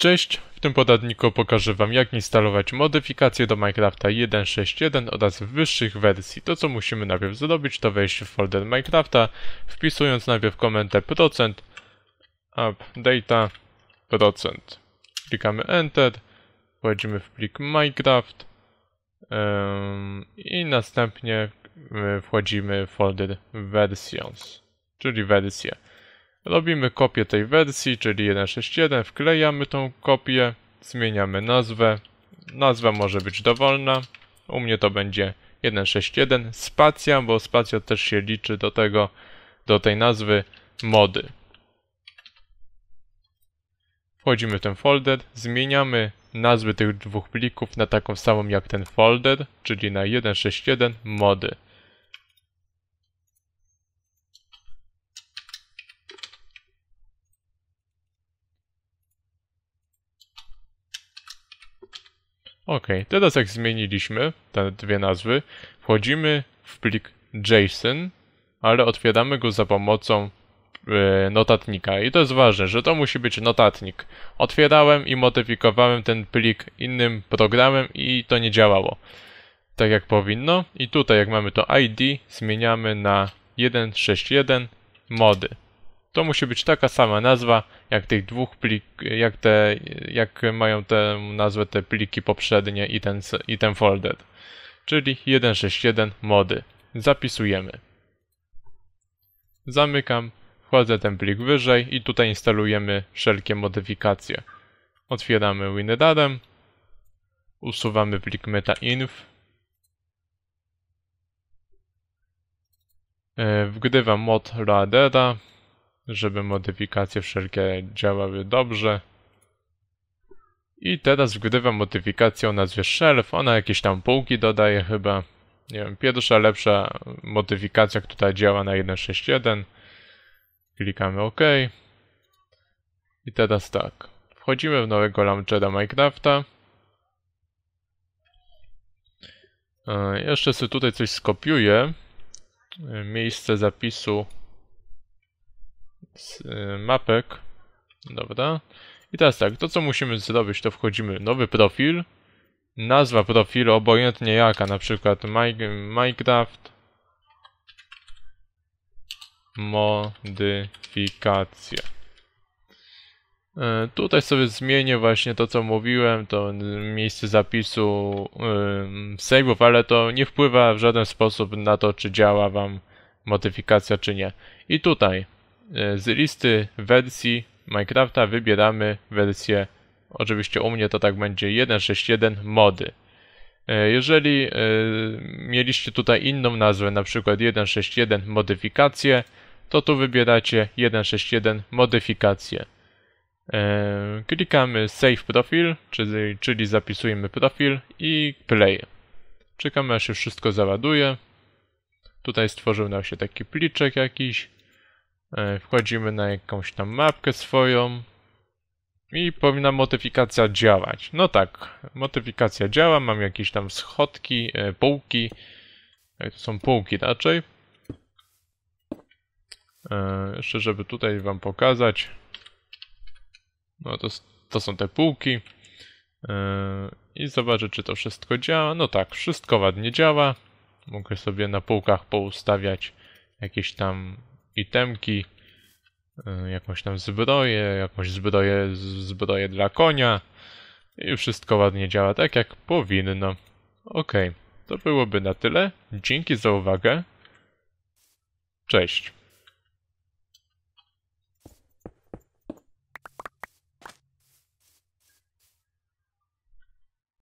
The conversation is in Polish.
Cześć, w tym podatniku pokażę Wam jak instalować modyfikacje do Minecrafta 1.6.1 oraz wyższych wersji. To co musimy najpierw zrobić to wejść w folder Minecrafta, wpisując najpierw komendę procent updata Klikamy Enter, wchodzimy w plik Minecraft i następnie wchodzimy w folder versions, czyli wersje. Robimy kopię tej wersji, czyli 1.6.1, wklejamy tą kopię, zmieniamy nazwę. Nazwa może być dowolna, u mnie to będzie 1.6.1, spacja, bo spacja też się liczy do tego, do tej nazwy mody. Wchodzimy w ten folder, zmieniamy nazwy tych dwóch plików na taką samą jak ten folder, czyli na 1.6.1 mody. Ok, teraz jak zmieniliśmy te dwie nazwy, wchodzimy w plik JSON, ale otwieramy go za pomocą e, notatnika. I to jest ważne, że to musi być notatnik. Otwierałem i modyfikowałem ten plik innym programem i to nie działało tak jak powinno. I tutaj jak mamy to ID, zmieniamy na 161 mody to musi być taka sama nazwa, jak tych dwóch plik, jak, te, jak mają tę nazwę te pliki poprzednie i ten, i ten folder. Czyli 1.6.1 mody. Zapisujemy. Zamykam, wchodzę ten plik wyżej i tutaj instalujemy wszelkie modyfikacje. Otwieramy WinRARem, usuwamy plik metainf, e, wgrywam mod radera, żeby modyfikacje wszelkie działały dobrze. I teraz wgrywam modyfikację o nazwie Shelf, ona jakieś tam półki dodaje chyba. Nie wiem, pierwsza lepsza modyfikacja, która działa na 1.6.1. Klikamy OK. I teraz tak. Wchodzimy w nowego launchera Minecrafta. E, jeszcze sobie tutaj coś skopiuję. E, miejsce zapisu Y, mapek. Dobra. I teraz tak, to co musimy zrobić, to wchodzimy nowy profil, nazwa profilu obojętnie jaka, na przykład Minecraft modyfikacje. Y, tutaj sobie zmienię właśnie to, co mówiłem, to miejsce zapisu yy, save'ów, ale to nie wpływa w żaden sposób na to, czy działa Wam modyfikacja, czy nie. I tutaj E, z listy wersji Minecrafta wybieramy wersję, oczywiście u mnie to tak będzie 1.6.1 mody. E, jeżeli e, mieliście tutaj inną nazwę, na przykład 1.6.1 modyfikacje, to tu wybieracie 1.6.1 modyfikacje. Klikamy Save Profil, czyli, czyli zapisujemy profil i Play. Czekamy aż się wszystko załaduje. Tutaj stworzył nam się taki pliczek jakiś. E, wchodzimy na jakąś tam mapkę swoją i powinna modyfikacja działać. No tak, modyfikacja działa, mam jakieś tam schodki, e, półki. E, to są półki raczej. Jeszcze żeby tutaj wam pokazać. No to, to są te półki. I zobaczę, czy to wszystko działa. No tak, wszystko ładnie działa. Mogę sobie na półkach poustawiać jakieś tam itemki, e, jakąś tam zbroję, jakąś zbroję, zbroję dla konia i wszystko ładnie działa tak jak powinno. Ok, to byłoby na tyle. Dzięki za uwagę. Cześć.